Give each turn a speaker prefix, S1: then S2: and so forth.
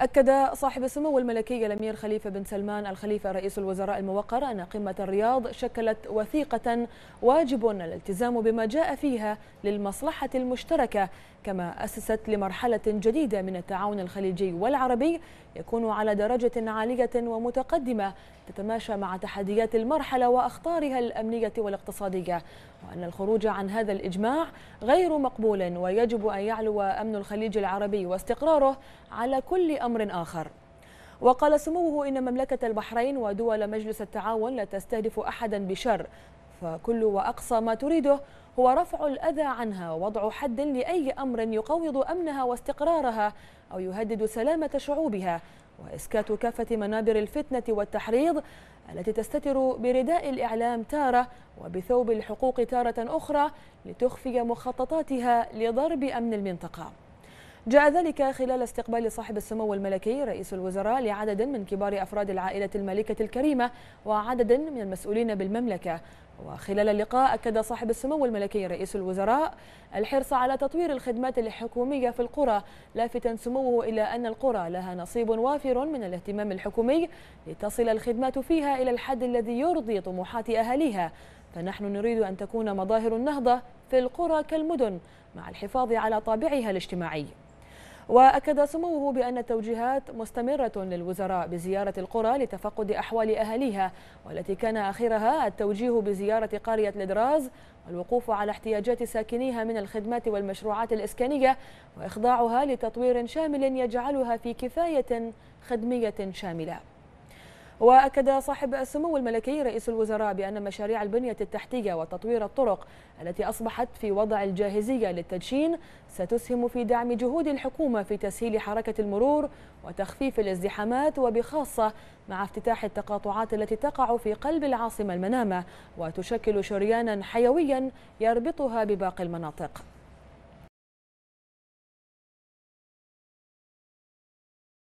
S1: أكد صاحب السمو الملكي الأمير خليفة بن سلمان الخليفة رئيس الوزراء الموقر أن قمة الرياض شكلت وثيقة واجب الالتزام بما جاء فيها للمصلحة المشتركة كما أسست لمرحلة جديدة من التعاون الخليجي والعربي يكون على درجة عالية ومتقدمة تتماشى مع تحديات المرحلة وأخطارها الأمنية والاقتصادية وأن الخروج عن هذا الإجماع غير مقبول ويجب أن يعلو أمن الخليج العربي واستقراره على كل أمر أمر آخر وقال سموه إن مملكة البحرين ودول مجلس التعاون لا تستهدف أحدا بشر فكل وأقصى ما تريده هو رفع الأذى عنها ووضع حد لأي أمر يقوض أمنها واستقرارها أو يهدد سلامة شعوبها وإسكات كافة منابر الفتنة والتحريض التي تستتر برداء الإعلام تارة وبثوب الحقوق تارة أخرى لتخفي مخططاتها لضرب أمن المنطقة جاء ذلك خلال استقبال صاحب السمو الملكي رئيس الوزراء لعدد من كبار أفراد العائلة الملكة الكريمة وعدد من المسؤولين بالمملكة وخلال اللقاء أكد صاحب السمو الملكي رئيس الوزراء الحرص على تطوير الخدمات الحكومية في القرى لافتا سموه إلى أن القرى لها نصيب وافر من الاهتمام الحكومي لتصل الخدمات فيها إلى الحد الذي يرضي طموحات أهاليها فنحن نريد أن تكون مظاهر النهضة في القرى كالمدن مع الحفاظ على طابعها الاجتماعي وأكد سموه بأن التوجيهات مستمرة للوزراء بزيارة القرى لتفقد أحوال أهاليها والتي كان آخرها التوجيه بزيارة قرية لدراز والوقوف على احتياجات ساكنيها من الخدمات والمشروعات الإسكانية وإخضاعها لتطوير شامل يجعلها في كفاية خدمية شاملة وأكد صاحب السمو الملكي رئيس الوزراء بأن مشاريع البنية التحتية وتطوير الطرق التي أصبحت في وضع الجاهزية للتدشين ستسهم في دعم جهود الحكومة في تسهيل حركة المرور وتخفيف الازدحامات وبخاصة مع افتتاح التقاطعات التي تقع في قلب العاصمة المنامة وتشكل شريانا حيويا يربطها بباقي المناطق